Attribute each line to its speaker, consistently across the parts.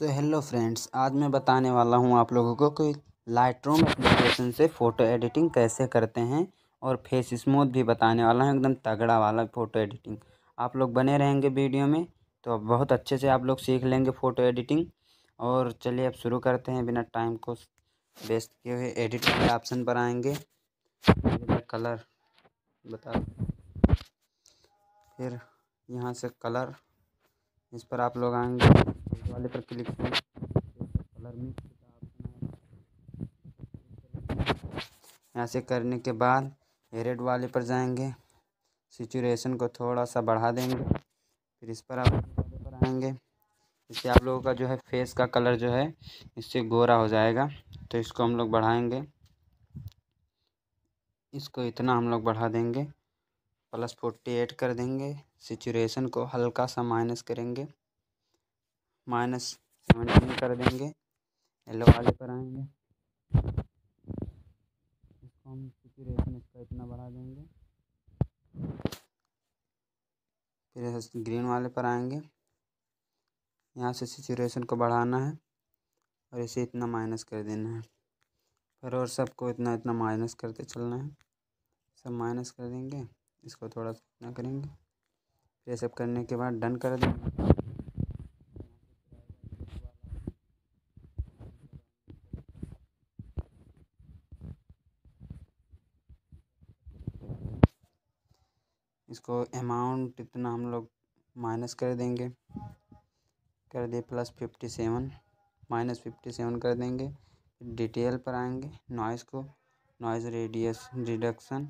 Speaker 1: so hello friends आज मैं बताने वाला हूँ आप लोगों को कि लाइट रूम एप्लीकेशन से फ़ोटो एडिटिंग कैसे करते हैं और फेस स्मूथ भी बताने वाला हूँ एकदम तगड़ा वाला फ़ोटो एडिटिंग आप लोग बने रहेंगे वीडियो में तो अब बहुत अच्छे से आप लोग सीख लेंगे फ़ोटो एडिटिंग और चलिए अब शुरू करते हैं बिना टाइम को वेस्ट किए हुए एडिटिंग के ऑप्शन पर आएंगे कलर बता फिर यहाँ से कलर इस पर आप लोग आएंगे वाले पर क्लिक करें कलर यहाँ से करने के बाद रेड वाले पर जाएंगे सिचुएशन को थोड़ा सा बढ़ा देंगे फिर इस पर आप वाले पर आएंगे इससे आप लोगों का जो है फेस का कलर जो है इससे गोरा हो जाएगा तो इसको हम लोग बढ़ाएंगे इसको इतना हम लोग बढ़ा देंगे प्लस फोर्टी एट कर देंगे सिचुएशन को हल्का सा माइनस करेंगे माइनस सेवनटीन कर देंगे येलो वाले पर आएंगे इसको हम किसी रेट में इसका इतना बढ़ा देंगे फिर ग्रीन वाले पर आएंगे यहाँ से सिचुएशन को बढ़ाना है और इसे इतना माइनस कर देना है फिर और सबको इतना इतना माइनस करते चलना है सब माइनस कर देंगे इसको थोड़ा सा इतना करेंगे फिर सब करने के बाद डन कर देंगे इसको अमाउंट इतना हम लोग माइनस कर देंगे कर दिए plus fifty seven minus fifty seven कर देंगे डिटेल पर आएंगे नॉइज़ को नॉइस रेडियस रिडक्शन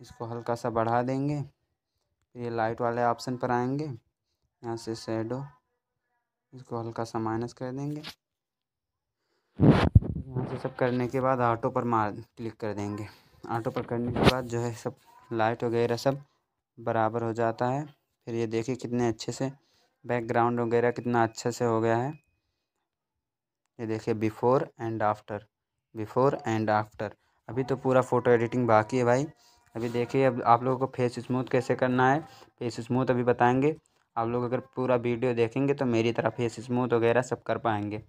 Speaker 1: इसको हल्का सा बढ़ा देंगे फिर ये लाइट वाले ऑप्शन पर आएंगे यहाँ से शेडो इसको हल्का सा माइनस कर देंगे यहाँ से सब करने के बाद ऑटो पर मार क्लिक कर देंगे ऑटो पर करने के बाद जो है सब लाइट वगैरह सब बराबर हो जाता है फिर ये देखिए कितने अच्छे से बैकग्राउंड वगैरह कितना अच्छे से हो गया है ये देखिए before and after before and after अभी तो पूरा फ़ोटो एडिटिंग बाकी है भाई अभी देखिए अब आप लोगों को फेस स्मूथ कैसे करना है फेस स्मूथ अभी बताएंगे आप लोग अगर पूरा वीडियो देखेंगे तो मेरी तरह फेस स्मूथ वगैरह सब कर पाएंगे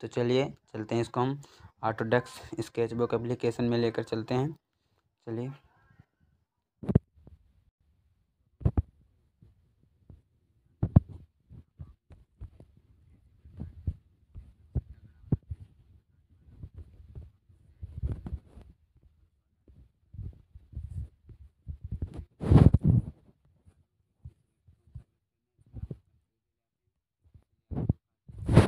Speaker 1: तो चलिए चलते हैं इसको हम ऑटोडेक्स बुक एप्लीकेशन में लेकर चलते हैं चलिए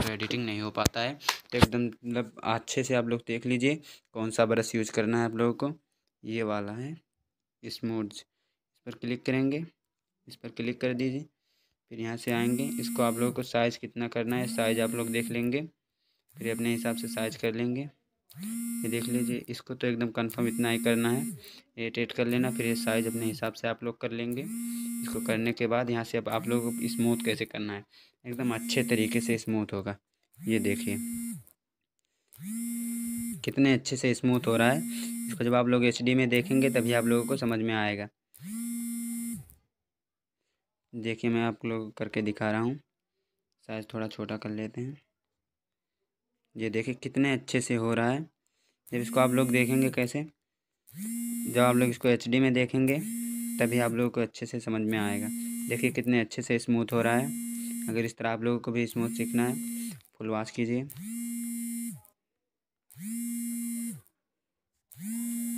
Speaker 1: पर एडिटिंग नहीं हो पाता है तो एकदम मतलब अच्छे से आप लोग देख लीजिए कौन सा ब्रश यूज करना है आप लोगों को ये वाला है स्मूथ इस पर क्लिक करेंगे इस पर क्लिक कर दीजिए फिर यहाँ से आएंगे इसको आप लोगों को साइज़ कितना करना है साइज़ आप लोग देख लेंगे फिर अपने हिसाब से साइज़ कर लेंगे ये देख लीजिए इसको तो एकदम कंफर्म इतना ही करना है एट एट कर लेना फिर ये साइज अपने हिसाब से आप लोग कर लेंगे इसको करने के बाद यहाँ से अब आप लोग स्मूथ कैसे करना है एकदम अच्छे तरीके से स्मूथ होगा ये देखिए कितने अच्छे से स्मूथ हो रहा है इसको जब आप लोग एच में देखेंगे तभी आप लोगों को समझ में आएगा देखिए मैं आप लोग करके दिखा रहा हूँ साइज़ थोड़ा छोटा कर लेते हैं ये देखिए कितने अच्छे से हो रहा है जब इसको आप लोग देखेंगे कैसे जब आप लोग इसको एच में देखेंगे तभी आप लोगों को अच्छे से समझ में आएगा देखिए कितने अच्छे से स्मूथ हो रहा है अगर इस तरह आप लोगों को भी स्मूथ सीखना है फुल वाश कीजिए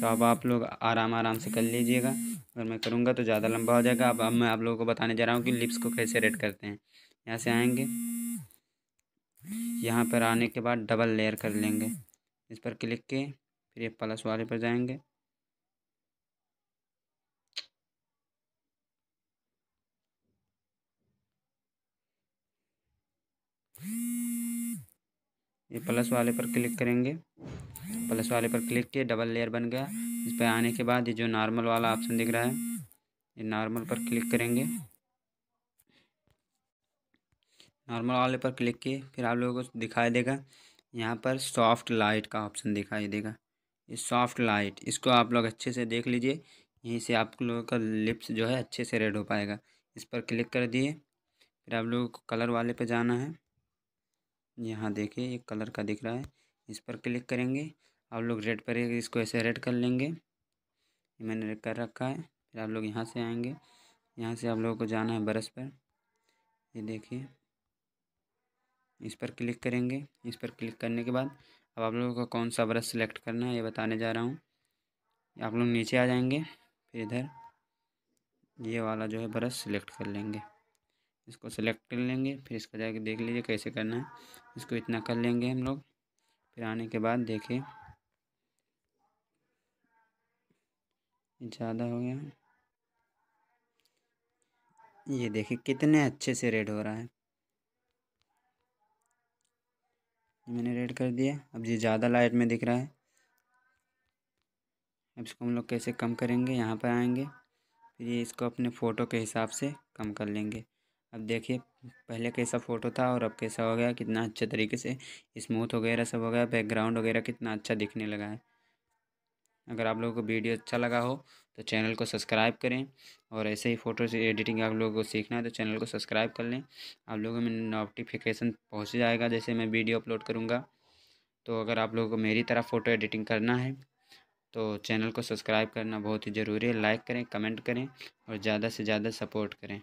Speaker 1: तो अब आप लोग आराम आराम से कर लीजिएगा अगर मैं करूँगा तो ज़्यादा लंबा हो जाएगा अब अब मैं आप लोगों को बताने जा रहा हूँ कि लिप्स को कैसे रेड करते हैं यहाँ से आएंगे यहाँ पर आने के बाद डबल लेयर कर लेंगे इस पर क्लिक के फिर ये प्लस वाले पर जाएंगे ये प्लस वाले पर क्लिक करेंगे प्लस वाले पर क्लिक किए डबल लेयर बन गया इस पर आने के बाद ये जो नॉर्मल वाला ऑप्शन दिख रहा है ये नॉर्मल पर क्लिक करेंगे नॉर्मल वाले पर क्लिक किए फिर आप लोगों को दिखाई देगा यहाँ पर सॉफ्ट लाइट का ऑप्शन दिखाई देगा ये सॉफ्ट लाइट इसको आप लोग अच्छे से देख लीजिए यहीं से आप लोगों का लिप्स जो है अच्छे से रेड हो पाएगा इस पर क्लिक कर दिए फिर आप लोगों को कलर वाले पर जाना है यहाँ देखिए ये कलर का दिख रहा है इस पर क्लिक करेंगे आप लोग रेड पर इसको ऐसे रेड कर लेंगे मैंने रेड कर रखा है फिर आप लोग यहाँ से आएंगे यहाँ से आप लोगों को जाना है ब्रश पर ये देखिए इस पर क्लिक करेंगे इस पर क्लिक करने के बाद अब आप लोगों को कौन सा ब्रश सेलेक्ट करना है ये बताने जा रहा हूँ आप लोग नीचे आ जाएंगे फिर इधर ये वाला जो है ब्रश सेलेक्ट कर लेंगे इसको सेलेक्ट कर लेंगे फिर इसका जाके देख लीजिए कैसे करना है इसको इतना कर लेंगे हम लोग फिर आने के बाद देखें ज़्यादा हो गया ये देखिए कितने अच्छे से रेड हो रहा है मैंने रेड कर दिया अब ये ज़्यादा लाइट में दिख रहा है अब इसको हम लोग कैसे कम करेंगे यहाँ पर आएंगे फिर ये इसको अपने फ़ोटो के हिसाब से कम कर लेंगे अब देखिए पहले कैसा फ़ोटो था और अब कैसा हो गया कितना अच्छे तरीके से स्मूथ वगैरह सब हो गया बैकग्राउंड वगैरह कितना अच्छा दिखने लगा है अगर आप लोगों को वीडियो अच्छा लगा हो तो चैनल को सब्सक्राइब करें और ऐसे ही फ़ोटो से एडिटिंग आप लोगों को सीखना है तो चैनल को सब्सक्राइब कर लें आप लोगों में नोटिफिकेशन पहुंच जाएगा जैसे मैं वीडियो अपलोड करूँगा तो अगर आप लोगों को मेरी तरह फ़ोटो एडिटिंग करना है तो चैनल को सब्सक्राइब करना बहुत ही ज़रूरी है लाइक करें कमेंट करें और ज़्यादा से ज़्यादा सपोर्ट करें